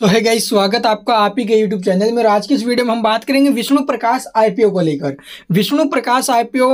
तो है गाइस स्वागत आपका आप ही के यूट्यूब चैनल में और आज की इस वीडियो में हम बात करेंगे विष्णु प्रकाश आईपीओ को लेकर विष्णु प्रकाश आईपीओ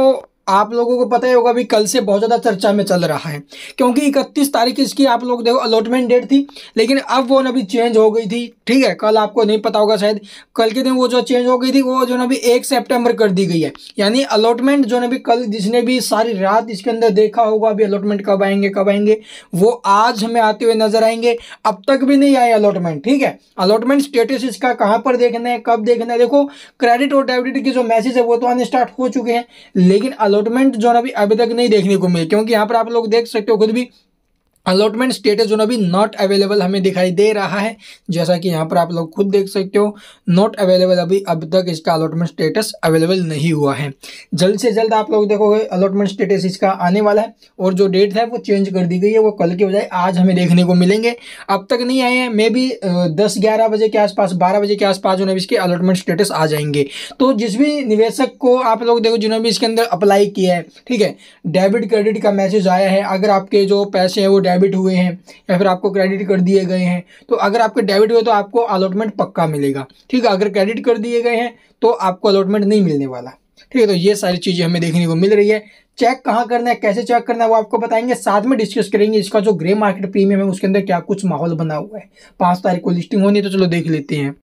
आप लोगों को पता ही होगा अभी कल से बहुत ज़्यादा चर्चा में चल रहा है क्योंकि 31 तारीख इसकी आप लोग देखो अलॉटमेंट डेट थी लेकिन अब वो ना अभी चेंज हो गई थी ठीक है कल आपको नहीं पता होगा शायद कल के दिन वो जो चेंज हो गई थी वो जो ना अभी एक सेप्टेम्बर कर दी गई है यानी अलॉटमेंट जो ना अभी कल जिसने भी सारी रात इसके अंदर देखा होगा अभी अलॉटमेंट कब आएंगे कब आएंगे वो आज हमें आते हुए नजर आएंगे अब तक भी नहीं आए अलॉटमेंट ठीक है अलॉटमेंट स्टेटस इसका कहाँ पर देखना है कब देखना है देखो क्रेडिट और डेबिट की जो मैसेज है वो तो आने स्टार्ट हो चुके हैं लेकिन अलॉटमेंट जोन अभी अभी तक नहीं देखने को मिले क्योंकि यहाँ पर आप लोग देख सकते हो खुद भी अलॉटमेंट स्टेटस जो ना अभी नॉट अवेलेबल हमें दिखाई दे रहा है जैसा कि यहाँ पर आप लोग खुद देख सकते हो नॉट अवेलेबल अभी अब तक इसका अलॉटमेंट स्टेटस अवेलेबल नहीं हुआ है जल्द से जल्द आप लोग देखोगे अलॉटमेंट स्टेटस इसका आने वाला है और जो डेट है वो चेंज कर दी गई है वो कल के बजाय आज हमें देखने को मिलेंगे अब तक नहीं आए हैं मे बी दस ग्यारह बजे के आसपास बारह बजे के आसपास जो ना इसके अलॉटमेंट स्टेटस आ जाएंगे तो जिस भी निवेशक को आप लोग देखो जिन्होंने भी इसके अंदर अप्लाई किया है ठीक है डेबिट क्रेडिट का मैसेज आया है अगर आपके जो पैसे हैं वो डेबिट हुए हैं या फिर आपको क्रेडिट कर दिए गए हैं तो अगर आपके डेबिट हुए तो आपको अलॉटमेंट पक्का मिलेगा ठीक है अगर क्रेडिट कर दिए गए हैं तो आपको अलॉटमेंट नहीं मिलने वाला ठीक है तो ये सारी चीज़ें हमें देखने को मिल रही है चेक कहाँ करना है कैसे चेक करना है वो आपको बताएंगे साथ में डिस्कस करेंगे इसका जो ग्रे मार्केट प्रीमियम है उसके अंदर क्या कुछ माहौल बना हुआ है पाँच तारीख को लिस्टिंग होनी है तो चलो देख लेते हैं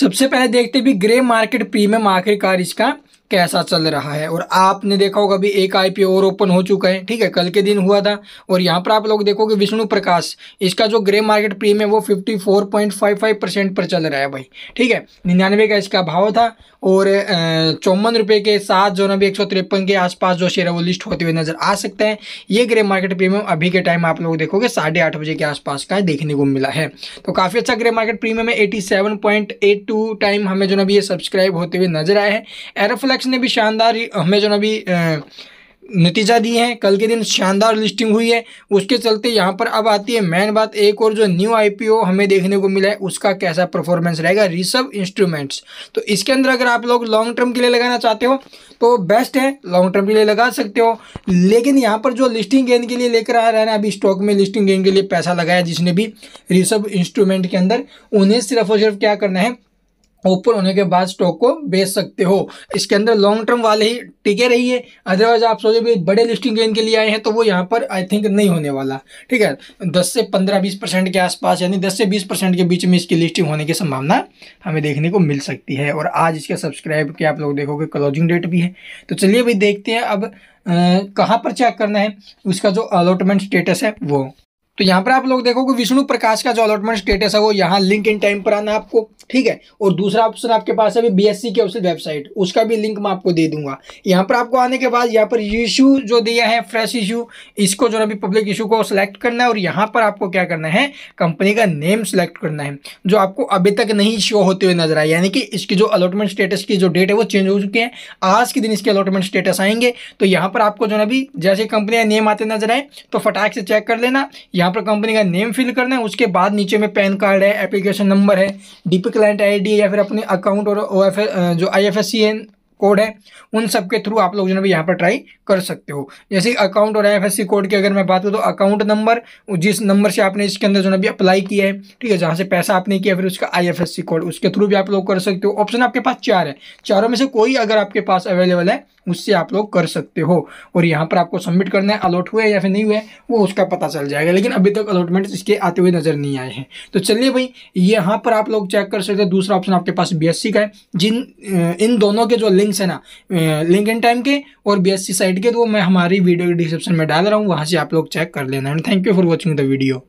सबसे पहले देखते भी ग्रे मार्केट प्रीमियम आखिरकार इसका कैसा चल रहा है और आपने देखा होगा अभी एक आई और ओपन हो चुका है ठीक है कल के दिन हुआ था और यहाँ पर आप लोग देखोगे विष्णु प्रकाश इसका जो ग्रे मार्केट प्रीम है वो 54.55 परसेंट पर चल रहा है भाई ठीक है निन्यानवे का इसका भाव था और चौवन रुपये के साथ जो ना भी एक के आसपास जो शेयर है वो लिस्ट होते हुए नजर आ सकते हैं ये ग्रे मार्केट प्रीमियम अभी के टाइम आप लोग देखोगे साढ़े आठ बजे के आसपास का देखने को मिला है तो काफ़ी अच्छा ग्रे मार्केट प्रीमियम है एटी टाइम हमें जो ना भी ये सब्सक्राइब होते हुए नजर आए हैं एरोफ्लैक्स सेंसेक्स ने भी शानदार हमें जो अभी नतीजा दिए हैं कल के दिन शानदार लिस्टिंग हुई है उसके चलते यहाँ पर अब आती है मेन बात एक और जो न्यू आईपीओ हमें देखने को मिला है उसका कैसा परफॉर्मेंस रहेगा रिसर्व इंस्ट्रूमेंट्स तो इसके अंदर अगर आप लोग लॉन्ग टर्म के लिए लगाना चाहते हो तो बेस्ट है लॉन्ग टर्म के लिए लगा सकते हो लेकिन यहाँ पर जो लिस्टिंग गेंद के लिए लेकर आ रहा है अभी स्टॉक में लिस्टिंग गेंद के लिए पैसा लगाया जिसने भी रिसर्व इंस्ट्रूमेंट के अंदर उन्हें सिर्फ और सिर्फ क्या करना है ओपन होने के बाद स्टॉक को बेच सकते हो इसके अंदर लॉन्ग टर्म वाले ही टिके रहिए अदरवाइज आप सोचे भी बड़े लिस्टिंग गेन के लिए आए हैं तो वो यहाँ पर आई थिंक नहीं होने वाला ठीक है 10 से 15-20 परसेंट के आसपास यानी 10 से 20 परसेंट के बीच में इसकी लिस्टिंग होने की संभावना हमें देखने को मिल सकती है और आज इसके सब्सक्राइब के आप लोग देखोगे क्लोजिंग डेट भी है तो चलिए भाई देखते हैं अब कहाँ पर चेक करना है उसका जो अलॉटमेंट स्टेटस है वो तो यहाँ पर आप लोग देखोगे विष्णु प्रकाश का जो अलॉटमेंट स्टेटस है वो यहाँ लिंक इन टाइम पर आना आपको ठीक है और दूसरा ऑप्शन आपके पास है बी एस की ऑप्शन वेबसाइट उसका भी लिंक मैं आपको दे दूंगा यहाँ पर आपको आने के बाद यहाँ पर इशू जो दिया है फ्रेश इशू इसको जो है अभी पब्लिक इशू को सिलेक्ट करना है और यहाँ पर आपको क्या करना है कंपनी का नेम सेलेक्ट करना है जो आपको अभी तक नहीं शो होते हुए नजर आए यानी कि इसकी जो अलॉटमेंट स्टेटस की जो डेट है वो चेंज हो चुके हैं आज के दिन इसके अलॉटमेंट स्टेटस आएंगे तो यहाँ पर आपको जो है अभी जैसे कंपनी का नेम आते नजर आए तो फटाक से चेक कर लेना यहाँ यहाँ पर कंपनी का नेम फिल करना है उसके बाद नीचे में पैन कार्ड है एप्लीकेशन नंबर है डीपी क्लाइंट आईडी या फिर अपने अकाउंट और ओ जो आई कोड है उन सब के थ्रू आप लोग जो है यहाँ पर ट्राई कर सकते हो जैसे अकाउंट और एफएससी कोड की अगर मैं बात करूँ तो अकाउंट नंबर जिस नंबर से आपने इसके अंदर जो अभी अप्लाई किया है ठीक है जहाँ से पैसा आपने किया फिर उसका आई कोड उसके थ्रू भी आप लोग कर सकते हो ऑप्शन आपके पास चार है चारों में से कोई अगर आपके पास अवेलेबल है उससे आप लोग कर सकते हो और यहाँ पर आपको सबमिट करना है अलॉट हुए या फिर नहीं हुए वो उसका पता चल जाएगा लेकिन अभी तक अलॉटमेंट इसके आते हुए नज़र नहीं आए हैं तो चलिए भाई यहाँ पर आप लोग चेक कर सकते हो दूसरा ऑप्शन आपके पास बी का है जिन इन दोनों के जो लिंक्स है ना लिंक एंड टाइम के और बी साइट सर्टिफिकेट तो मैं हमारी वीडियो डिस्क्रिप्शन में डाल रहा हूँ वहाँ से आप लोग चेक कर लेना and thank you for watching the video